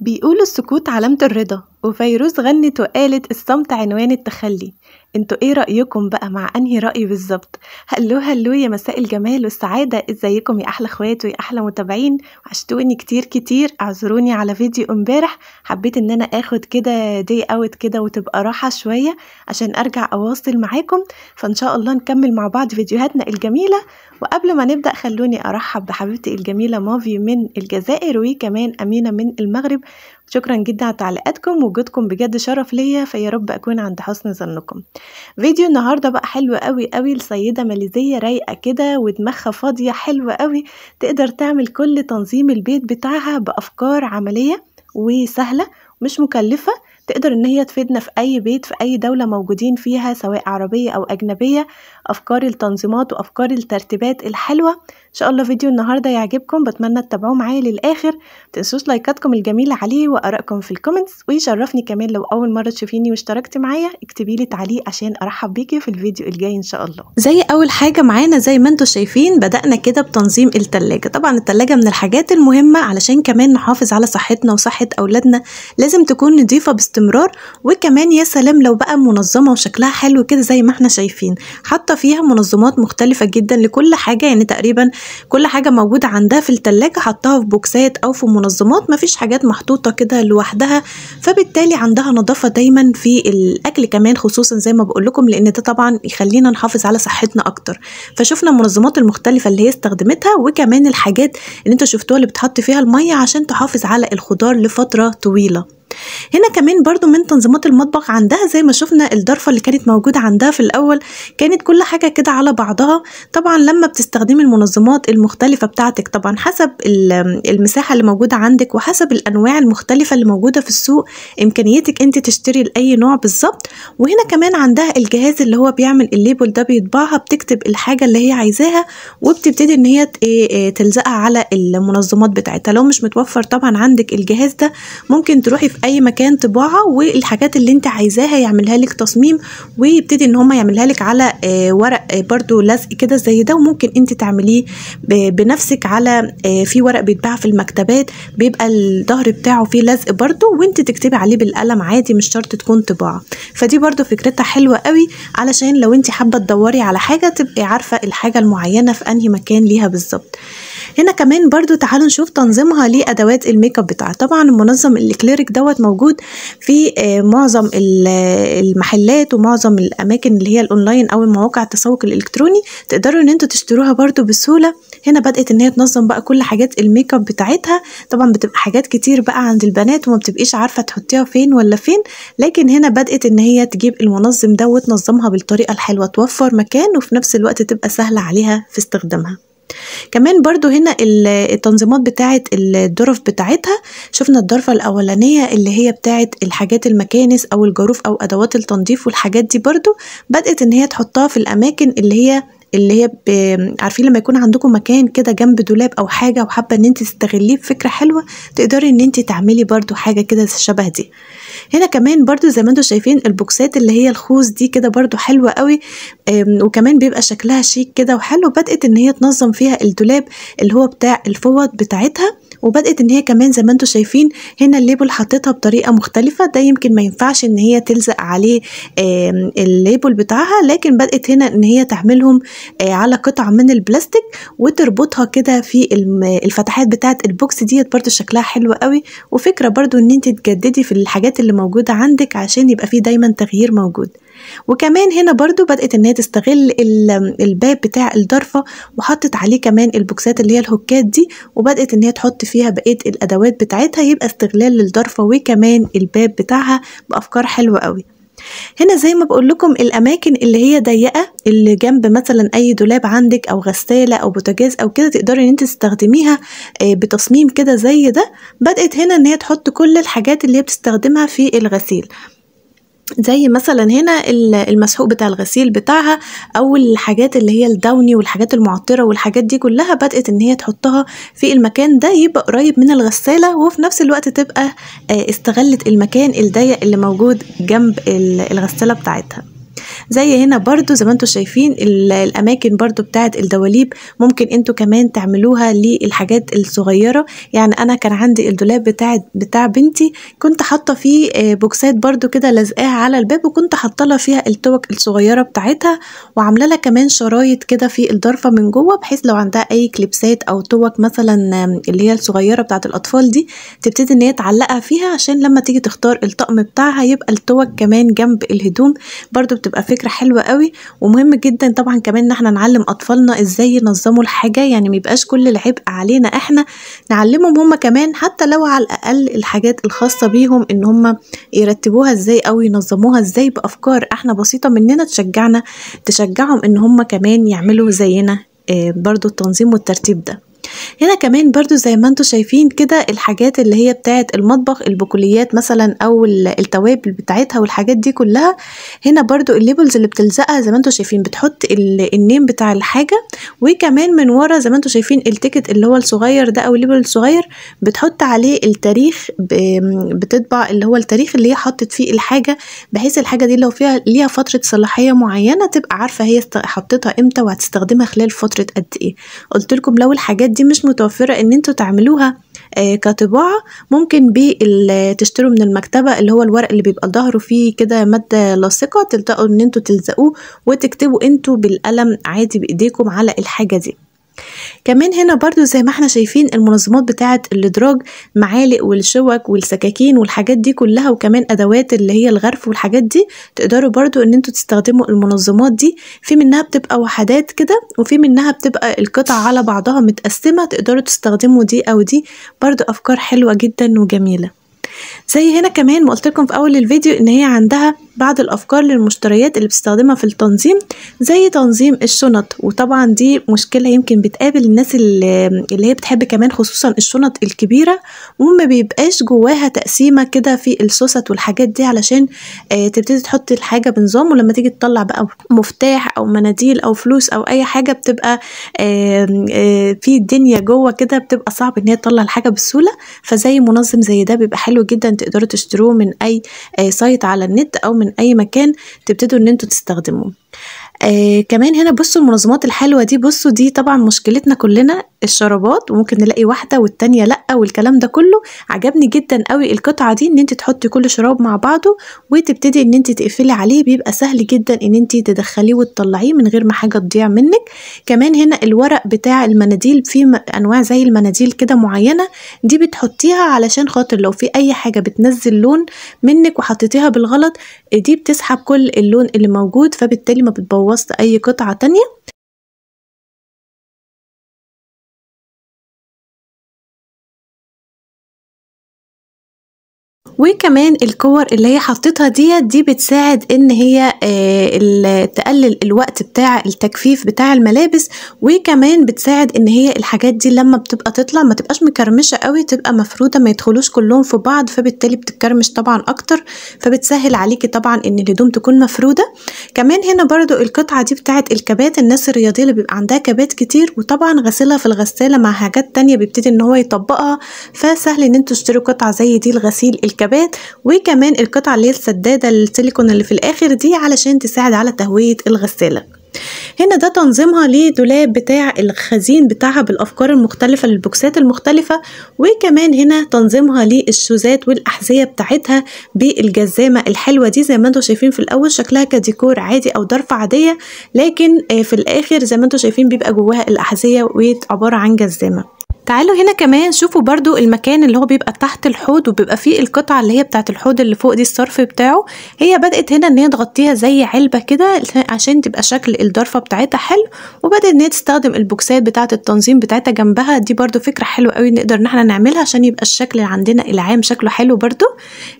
بيقول السكوت علامة الرضا وفيروز غنت وقالت الصمت عنوان التخلي انتوا ايه رأيكم بقى مع انهي رأي بالظبط هلو هلو يا مساء الجمال والسعادة ازيكم يا احلى اخوات ويا احلى متابعين وحشتوني كتير كتير اعذروني على فيديو امبارح حبيت ان انا اخد كده دي اوت كده وتبقى راحة شوية عشان ارجع اواصل معاكم فان شاء الله نكمل مع بعض فيديوهاتنا الجميلة وقبل ما نبدأ خلوني ارحب بحبيبتي الجميلة مافي من الجزائر وكمان امينة من المغرب شكرا جدا على تعليقاتكم وجودكم بجد شرف ليا فيا رب اكون عند حسن ظنكم فيديو النهارده بقى حلو قوي قوي لسيده ماليزيه رايقه كده ودماغها فاضيه حلو قوي تقدر تعمل كل تنظيم البيت بتاعها بافكار عمليه وسهله مش مكلفه تقدر ان هي تفيدنا في اي بيت في اي دوله موجودين فيها سواء عربيه او اجنبيه افكار التنظيمات وافكار الترتيبات الحلوه ان شاء الله فيديو النهاردة يعجبكم بتمنى تتابعوه معايا للآخر تنسوش لايكاتكم الجميلة عليه وآرائكم في الكومنتس ويشرفني كمان لو أول مرة تشوفيني واشتركتي معايا اكتبي لي تعليق عشان أرحب بيكي في الفيديو الجاي إن شاء الله زي أول حاجة معانا زي ما انتم شايفين بدأنا كده بتنظيم التلاجة طبعا التلاجة من الحاجات المهمة علشان كمان نحافظ على صحتنا وصحة أولادنا لازم تكون نظيفة باستمرار وكمان يا سلام لو بقى منظمة وشكلها حلو كده زي ما احنا شايفين حاطة فيها منظمات مختلفة جدا لكل حاجة يعني تقريبا كل حاجة موجودة عندها في التلاجة حطها في بوكسات أو في منظمات مفيش حاجات محطوطة كده لوحدها فبالتالي عندها نظافة دايما في الأكل كمان خصوصا زي ما بقول لكم لأن ده طبعا يخلينا نحافظ على صحتنا أكتر فشفنا المنظمات المختلفة اللي هي استخدمتها وكمان الحاجات اللي انتوا شفتوها اللي بتحط فيها المية عشان تحافظ على الخضار لفترة طويلة هنا كمان برضو من تنظيمات المطبخ عندها زي ما شفنا الضرفة اللي كانت موجودة عندها في الأول كانت كل حاجة كده على بعضها طبعا لما بتستخدمي المنظمات المختلفة بتاعتك طبعا حسب المساحة اللي موجودة عندك وحسب الأنواع المختلفة اللي موجودة في السوق إمكانيتك أنت تشتري لأي نوع بالظبط وهنا كمان عندها الجهاز اللي هو بيعمل الليبل ده بيطبعها بتكتب الحاجة اللي هي عايزاها وبتبتدي إن هي إيه، إيه، تلزقها على المنظمات بتاعتها لو مش متوفر طبعا عندك الجهاز ده ممكن تروحي في اي مكان طباعه والحاجات اللي انت عايزاها يعملها لك تصميم ويبتدي ان هم يعملها لك على آه، ورق آه، برده لزق كده زي ده وممكن انت تعمليه بنفسك على آه، في ورق بيتباع في المكتبات بيبقى الظهر بتاعه فيه لزق برده وانت تكتبي عليه بالقلم عادي مش شرط تكون طباعه فدي برده فكرتها حلوه قوي علشان لو انت حابه تدوري على حاجه تبقي عارفه الحاجه المعينه في انهي مكان ليها بالظبط هنا كمان برضو تعالوا نشوف تنظيمها لادوات الميك اب بتاعها طبعا المنظم الكليريك دوت موجود في آه، معظم المحلات ومعظم الاماكن اللي هي الاونلاين او المواقع التسوق الالكتروني تقدروا ان انتوا تشتروها برضو بسهوله هنا بدات ان هي تنظم بقى كل حاجات الميك اب بتاعتها طبعا بتبقى حاجات كتير بقى عند البنات وما بتبقيش عارفه تحطيها فين ولا فين لكن هنا بدات ان هي تجيب المنظم ده وتنظمها بالطريقه الحلوه توفر مكان وفي نفس الوقت تبقى سهله عليها في استخدامها كمان برضو هنا التنظيمات بتاعة الدرف بتاعتها شفنا الدرفة الأولانية اللي هي بتاعة الحاجات المكانس أو الجاروف أو أدوات التنظيف والحاجات دي برضو بدأت إن هي تحطها في الأماكن اللي هي اللي هي عارفين لما يكون عندكم مكان كده جنب دولاب او حاجه وحابه ان انت تستغليه بفكره حلوه تقدري ان انت تعملي برضو حاجه كده شبه دي هنا كمان برضو زي ما انتم شايفين البوكسات اللي هي الخوص دي كده برضو حلوة قوي وكمان بيبقى شكلها شيك كده وحلو بدأت ان هي تنظم فيها الدولاب اللي هو بتاع الفوط بتاعتها وبدأت ان هي كمان زي ما انتم شايفين هنا الليبل حطيتها بطريقة مختلفة ده يمكن ما ينفعش ان هي تلزق عليه الليبل بتاعها لكن بدأت هنا ان هي تعملهم آه، على قطع من البلاستيك وتربطها كده في الفتحات بتاعت البوكس ديت برضو شكلها حلو قوي وفكرة برضو ان انت تجددي في الحاجات اللي اللي موجودة عندك عشان يبقى فيه دايما تغيير موجود وكمان هنا برضو بدأت انها تستغل الباب بتاع الضرفة وحطت عليه كمان البوكسات اللي هي الهوكات دي وبدأت انها تحط فيها بقية الأدوات بتاعتها يبقى استغلال للدرفة وكمان الباب بتاعها بأفكار حلوة قوي هنا زي ما بقول لكم الاماكن اللي هي ضيقه اللي جنب مثلا اي دولاب عندك او غساله او بوتاجاز او كده تقدري ان انت تستخدميها آه، بتصميم كده زي ده بدات هنا ان هي تحط كل الحاجات اللي هي بتستخدمها في الغسيل زي مثلا هنا المسحوق بتاع الغسيل بتاعها او الحاجات اللي هي الداوني والحاجات المعطره والحاجات دي كلها بدات ان هي تحطها في المكان ده يبقى قريب من الغساله وفي نفس الوقت تبقى آه، استغلت المكان الضيق اللي موجود جنب الغساله بتاعتها زي هنا برضو زي ما انتم شايفين الاماكن برضو بتاعت الدواليب ممكن انتوا كمان تعملوها للحاجات الصغيره يعني انا كان عندي الدولاب بتاع بتاع بنتي كنت حاطه فيه آه، بوكسات برضو كده لازقاها على الباب وكنت حاطه لها فيها التوك الصغيره بتاعتها وعامله لها كمان شرايط كده في الضرفه من جوه بحيث لو عندها اي كليبسات او توك مثلا اللي هي الصغيره بتاعت الاطفال دي تبتدي ان هي تعلقها فيها عشان لما تيجي تختار الطقم بتاعها يبقى التوك كمان جنب الهدوم برضو بتبقى بتبقى فكره حلوه قوي ومهم جدا طبعا كمان ان احنا نعلم اطفالنا ازاي ينظموا الحاجه يعني ما يبقاش كل العبء علينا احنا نعلمهم هم كمان حتى لو على الاقل الحاجات الخاصه بيهم ان هم يرتبوها ازاي او ينظموها ازاي بافكار احنا بسيطه مننا تشجعنا تشجعهم ان هم كمان يعملوا زينا آه، برضو التنظيم والترتيب ده هنا كمان برضو زي ما انتم شايفين كده الحاجات اللي هي بتاعه المطبخ البكوليات مثلا او التوابل بتاعتها والحاجات دي كلها هنا برضو الليبلز اللي بتلزقها زي ما انتم شايفين بتحط النيم بتاع الحاجه وكمان من ورا زي ما انتم شايفين التيكت اللي هو الصغير ده او الليبل الصغير بتحط عليه التاريخ بتطبع اللي هو التاريخ اللي هي حطت فيه الحاجه بحيث الحاجه دي لو فيها ليها فتره صلاحيه معينه تبقى عارفه هي حطيتها امتى وهتستخدمها خلال فتره قد ايه قلت لكم لو الحاجات الحاجات دي مش متوفرة ان انتوا تعملوها آه، كطباعة ممكن تشتروا من المكتبة اللي هو الورق اللي بيبقى ظهره فيه كده مادة لاصقة تلتقوا ان انتوا تلزقوه وتكتبوا انتوا بالقلم عادي بايديكم على الحاجة دي كمان هنا برضو زي ما احنا شايفين المنظمات بتاعة الادراج معالق والشوك والسكاكين والحاجات دي كلها وكمان ادوات اللي هي الغرف والحاجات دي تقدروا برضو ان انتوا تستخدموا المنظمات دي في منها بتبقى وحدات كده وفي منها بتبقى القطع على بعضها متقسمة تقدروا تستخدموا دي او دي برضو افكار حلوة جدا وجميلة زي هنا كمان ما قلت لكم في اول الفيديو ان هي عندها بعض الأفكار للمشتريات اللي بتستخدمها في التنظيم زي تنظيم الشنط وطبعا دي مشكلة يمكن بتقابل الناس اللي هي بتحب كمان خصوصا الشنط الكبيرة وما بيبقاش جواها تقسيمة كده في السوست والحاجات دي علشان آه، تبتدي تحط الحاجة بنظام ولما تيجي تطلع بقى مفتاح أو مناديل أو فلوس أو أي حاجة بتبقى آه، آه، في الدنيا جوه كده بتبقى صعب إن هي تطلع الحاجة بسهولة فزي منظم زي ده بيبقى حلو جدا تقدروا تشتروه من أي سايت على النت أو من من اي مكان تبتدوا ان انتوا تستخدموه آه كمان هنا بصوا المنظمات الحلوه دي بصوا دي طبعا مشكلتنا كلنا الشرابات وممكن نلاقي واحده والتانيه لا والكلام ده كله عجبني جدا قوي القطعه دي ان انت تحطي كل شراب مع بعضه وتبتدي ان انت تقفلي عليه بيبقى سهل جدا ان انت تدخليه وتطلعيه من غير ما حاجه تضيع منك كمان هنا الورق بتاع المناديل في انواع زي المناديل كده معينه دي بتحطيها علشان خاطر لو في اي حاجه بتنزل لون منك وحطيتيها بالغلط دي بتسحب كل اللون اللي موجود فبالتالي ما بتبوظش اي قطعه تانيه وكمان الكور اللي هي حطيتها ديت دي بتساعد ان هي آه، تقلل الوقت بتاع التجفيف بتاع الملابس وكمان بتساعد ان هي الحاجات دي لما بتبقى تطلع ما تبقاش مكرمشه قوي تبقى مفروده ما يدخلوش كلهم في بعض فبالتالي بتتكرمش طبعا اكتر فبتسهل عليكي طبعا ان الهدوم تكون مفروده كمان هنا برضو القطعه دي بتاعت الكبات الناس الرياضيه اللي بيبقى عندها كبات كتير وطبعا غسيلها في الغساله مع حاجات تانية بيبتدي ان هو يطبقها فسهل ان انتوا تشتروا قطعه زي دي الغسيل الكبات الكعبات وكمان القطعة اللي هي السدادة السيليكون اللي في الآخر دي علشان تساعد على تهوية الغسالة هنا ده تنظيمها لدولاب بتاع الخزين بتاعها بالافكار المختلفه للبوكسات المختلفه وكمان هنا تنظيمها للشوزات والاحذيه بتاعتها بالجزامه الحلوه دي زي ما انتم شايفين في الاول شكلها كديكور عادي او ظرف عاديه لكن آه، في الاخر زي ما انتم شايفين بيبقى جواها الاحذيه وعباره عن جزامه تعالوا هنا كمان شوفوا برضو المكان اللي هو بيبقى تحت الحوض وبيبقى فيه القطعة اللي هي بتاعت الحوض اللي فوق دي الصرف بتاعه هي بدأت هنا ان هي تغطيها زي علبة كده عشان تبقى شكل الضرفة بتاعتها حلو وبدأت ان هي تستخدم البوكسات بتاعت التنظيم بتاعتها جنبها دي برضو فكرة حلوة قوي نقدر ان احنا نعملها عشان يبقى الشكل اللي عندنا العام شكله حلو برضو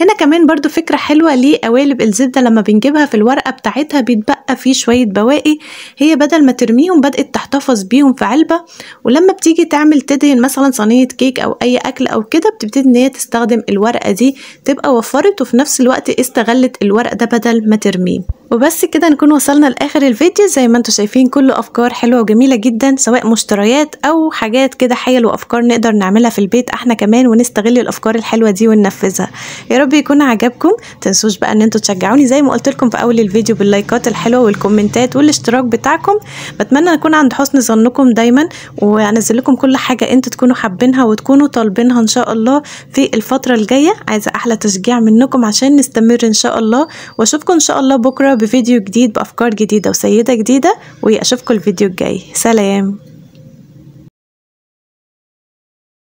هنا كمان برضو فكرة حلوة لقوالب الزبدة لما بنجيبها في الورقة بتاعتها بيتبقى فيه شوية بواقي هي بدل ما ترميهم بدأت تحتفظ بيهم في علبة ولما بتيجي تعمل تدهن تعمل مثلا صينيه كيك او اي اكل او كده بتبتدي ان هي تستخدم الورقه دي تبقى وفرت وفي نفس الوقت استغلت الورق ده بدل ما ترميه وبس كده نكون وصلنا لاخر الفيديو زي ما انتم شايفين كله افكار حلوه وجميله جدا سواء مشتريات او حاجات كده حيل وافكار نقدر نعملها في البيت احنا كمان ونستغل الافكار الحلوه دي وننفذها يا رب يكون عجبكم تنسوش بقى ان انتم تشجعوني زي ما قلت لكم في اول الفيديو باللايكات الحلوه والكومنتات والاشتراك بتاعكم بتمنى اكون عند حسن ظنكم دايما وانزل لكم كل حاجه انتوا تكونوا حابينها وتكونوا طالبينها ان شاء الله في الفتره الجايه عايزه احلى تشجيع منكم عشان نستمر ان شاء الله واشوفكم ان شاء الله بكره بفيديو جديد بأفكار جديدة وسيدة جديدة وأشوفكم الفيديو الجاي سلام